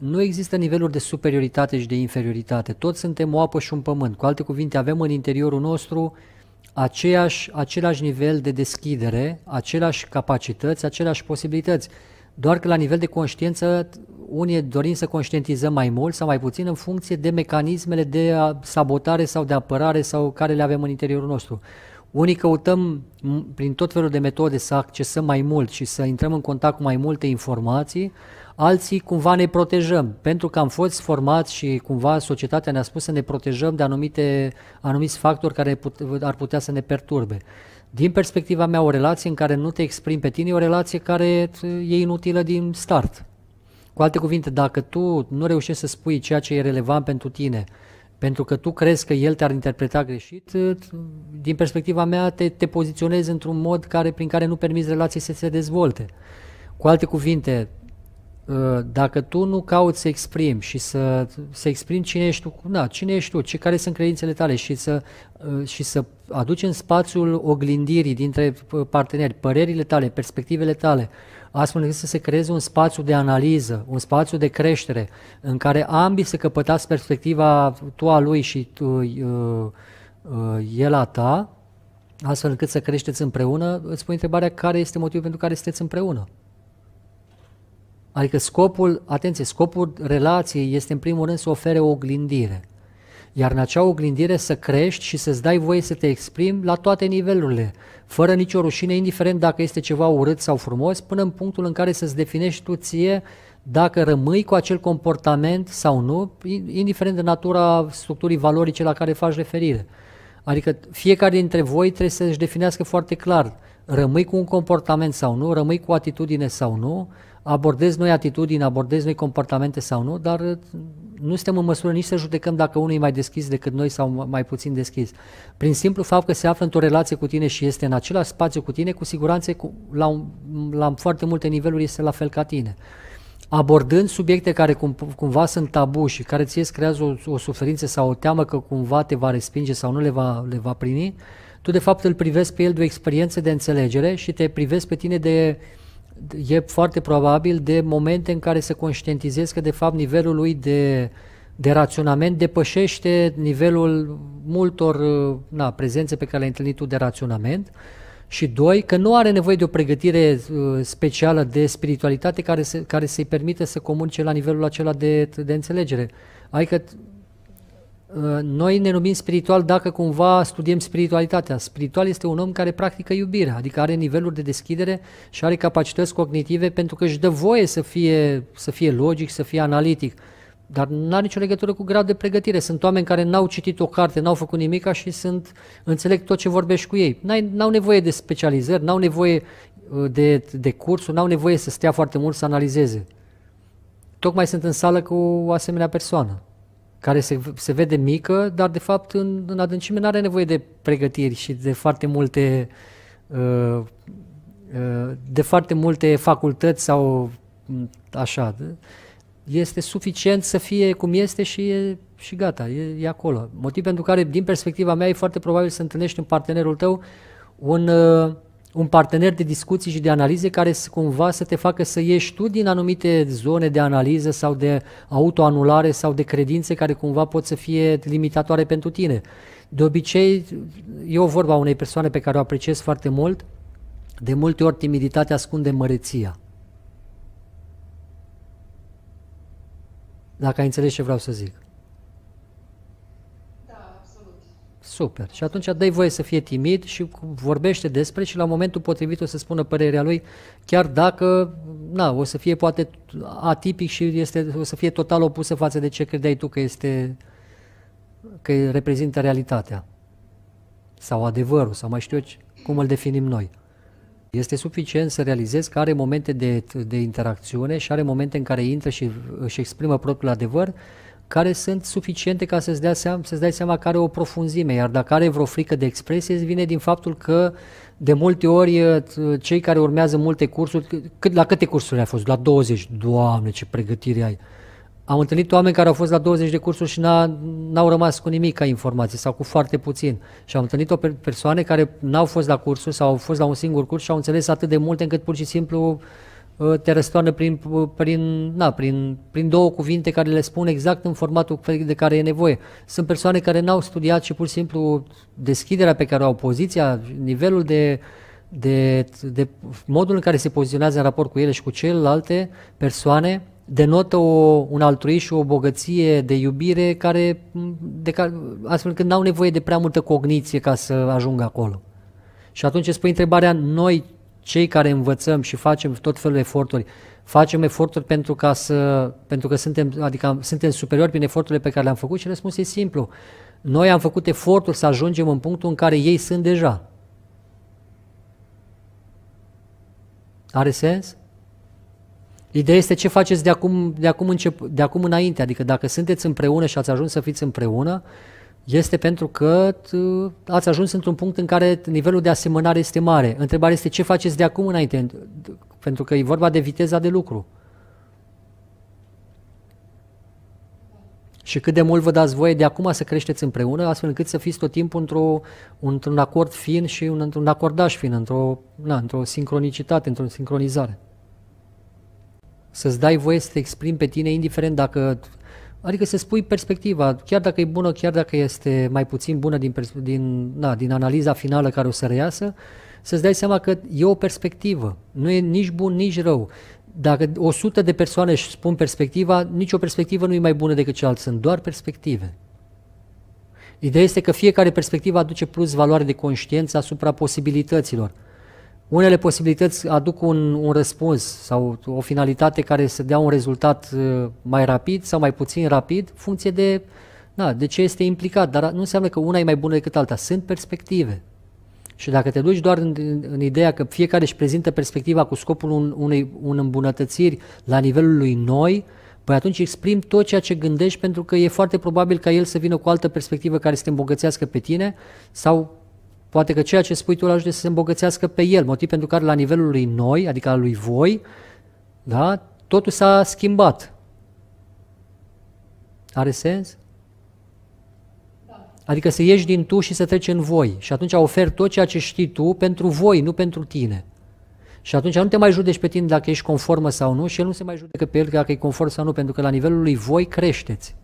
nu există niveluri de superioritate și de inferioritate. Toți suntem o apă și un pământ. Cu alte cuvinte, avem în interiorul nostru aceeași, același nivel de deschidere, aceleași capacități, aceleași posibilități. Doar că la nivel de conștiință, unii dorim să conștientizăm mai mult sau mai puțin în funcție de mecanismele de sabotare sau de apărare sau care le avem în interiorul nostru. Unii căutăm prin tot felul de metode să accesăm mai mult și să intrăm în contact cu mai multe informații, alții cumva ne protejăm, pentru că am fost formați și cumva societatea ne-a spus să ne protejăm de anumite, anumiți factori care put, ar putea să ne perturbe. Din perspectiva mea, o relație în care nu te exprimi pe tine e o relație care e inutilă din start. Cu alte cuvinte, dacă tu nu reușești să spui ceea ce e relevant pentru tine, pentru că tu crezi că el te-ar interpreta greșit, ă, din perspectiva mea te, te poziționezi într-un mod care, prin care nu permiți relației să se dezvolte. Cu alte cuvinte, ă, dacă tu nu cauți să exprimi și să, să exprimi cine ești tu, na, cine ești tu, ce, care sunt credințele tale și să, ă, și să aduci în spațiul oglindirii dintre parteneri, părerile tale, perspectivele tale, astfel încât să se creeze un spațiu de analiză, un spațiu de creștere, în care ambii să căpătați perspectiva tu a lui și tu, uh, uh, el a ta, astfel încât să creșteți împreună, îți pun întrebarea care este motivul pentru care sunteți împreună. Adică scopul, atenție, scopul relației este în primul rând să ofere o oglindire iar în acea oglindire să crești și să-ți dai voie să te exprimi la toate nivelurile, fără nicio rușine, indiferent dacă este ceva urât sau frumos, până în punctul în care să-ți definești tu ție dacă rămâi cu acel comportament sau nu, indiferent de natura structurii valorice la care faci referire. Adică fiecare dintre voi trebuie să-și definească foarte clar, rămâi cu un comportament sau nu, rămâi cu atitudine sau nu, abordezi noi atitudini, abordezi noi comportamente sau nu, dar nu suntem în măsură nici să judecăm dacă unul e mai deschis decât noi sau mai puțin deschis. Prin simplu fapt că se află într-o relație cu tine și este în același spațiu cu tine, cu siguranță cu, la, un, la foarte multe niveluri este la fel ca tine. Abordând subiecte care cum, cumva sunt tabu și care ție îți creează o, o suferință sau o teamă că cumva te va respinge sau nu le va, le va primi, tu de fapt îl privești pe el de o experiență de înțelegere și te privești pe tine de uh, e foarte probabil de momente în care se conștientizezi că de fapt nivelul lui de, de raționament depășește nivelul multor uh, na, prezențe pe care le-ai întâlnit tu de raționament și doi, că nu are nevoie de o pregătire uh, specială de spiritualitate care, se, care să-i permită să comunice la nivelul acela de, de înțelegere. Adică Uh, noi ne numim spiritual dacă cumva studiem spiritualitatea. Spiritual este un om care practică iubirea, adică are niveluri de deschidere și are capacități cognitive pentru că își dă voie să fie, să fie logic, să fie analitic. Dar nu are nicio legătură cu grad de pregătire. Sunt oameni care n-au citit o carte, n-au făcut nimic și sunt, înțeleg tot ce vorbești cu ei. N-au nevoie de specializări, n-au nevoie uh, de, de cursuri, n-au nevoie să stea foarte mult să analizeze. Tocmai sunt în sală cu o asemenea persoană care se, se vede mică, dar de fapt în, în adâncime nu are nevoie de pregătiri și de foarte multe uh, uh de foarte multe facultăți sau mm, așa. Este suficient să fie cum este și e, și gata, e, e acolo. Motiv pentru care, din perspectiva mea, e foarte probabil să întâlnești în partenerul tău un uh, un partener de discuții și de analize care să, cumva să te facă să ieși tu din anumite zone de analiză sau de autoanulare sau de credințe care cumva pot să fie limitatoare pentru tine. De obicei, eu vorba unei persoane pe care o apreciez foarte mult, de multe ori timiditatea ascunde măreția. Dacă ai înțeles ce vreau să zic. Super. Și atunci dai voie să fie timid și vorbește despre și la momentul potrivit o să spună părerea lui, chiar dacă, na, o să fie poate atipic și este, o să fie total opusă față de ce credeai tu că este, că reprezintă realitatea sau adevărul sau mai știu eu cum îl definim noi. Este suficient să realizezi că are momente de, de interacțiune și are momente în care intră și își exprimă propriul adevăr care sunt suficiente ca să-ți, dea seama, să-ți dai seama că are o profunzime, iar dacă are vreo frică de expresie, îți vine din faptul că de multe ori uh, cei care urmează multe cursuri, cât, la câte cursuri ai fost? La 20, doamne ce pregătire ai! Am întâlnit oameni care au fost la 20 de cursuri și n-a, n-au rămas cu nimic ca informație sau cu foarte puțin. Și am întâlnit o persoane care n-au fost la cursuri sau au fost la un singur curs și au înțeles atât de multe încât pur și simplu Uh, te răstoarnă prin, prin, na, prin, prin două cuvinte care le spun exact în formatul de care e nevoie. Sunt persoane care n-au studiat și pur și simplu deschiderea pe care o au poziția, nivelul de, de, de modul în care se poziționează în raport cu ele și cu celelalte persoane denotă o, un altruism și o bogăție de iubire care, de care, astfel că n-au nevoie de prea multă cogniție ca să ajungă acolo. Și atunci îți pui întrebarea, noi cei care învățăm și facem tot felul de eforturi, facem eforturi pentru, ca să, pentru că suntem, adică suntem superiori prin eforturile pe care le-am făcut și răspunsul e simplu. Noi am făcut eforturi să ajungem în punctul în care ei sunt deja. Are sens? Ideea este ce faceți de acum, de acum, încep, de acum înainte, adică dacă sunteți împreună și ați ajuns să fiți împreună, este pentru că ă, ați ajuns într-un punct în care nivelul de asemănare este mare. Întrebarea este ce faceți de acum înainte, pentru că e vorba de viteza de lucru. Și cât de mult vă dați voie de acum să creșteți împreună, astfel încât să fiți tot timpul într-o, într-un acord fin și un, într-un acordaj fin, într-o, na, într-o sincronicitate, într-o sincronizare. Să-ți dai voie să te exprimi pe tine, indiferent dacă Adică să spui perspectiva, chiar dacă e bună, chiar dacă este mai puțin bună din, din, na, din analiza finală care o să reiasă, să-ți dai seama că e o perspectivă. Nu e nici bun, nici rău. Dacă 100 de persoane își spun perspectiva, nicio perspectivă nu e mai bună decât cealaltă, sunt doar perspective. Ideea este că fiecare perspectivă aduce plus valoare de conștiință asupra posibilităților. Unele posibilități aduc un, un răspuns sau o finalitate care să dea un rezultat uh, mai rapid sau mai puțin rapid, funcție de, da, de ce este implicat, dar nu înseamnă că una e mai bună decât alta. Sunt perspective. Și dacă te duci doar în, în, în ideea că fiecare își prezintă perspectiva cu scopul un, unei un îmbunătățiri la nivelul lui noi, păi atunci exprimi tot ceea ce gândești pentru că e foarte probabil ca el să vină cu altă perspectivă care să te îmbogățească pe tine sau Poate că ceea ce spui tu îl ajute să se îmbogățească pe el, motiv pentru care la nivelul lui noi, adică al lui voi, da, totul s-a schimbat. Are sens? Da. Adică să ieși din tu și să treci în voi. Și atunci oferi tot ceea ce știi tu pentru voi, nu pentru tine. Și atunci nu te mai judeci pe tine dacă ești conformă sau nu și el nu se mai judecă pe el dacă e conform sau nu, pentru că la nivelul lui voi creșteți.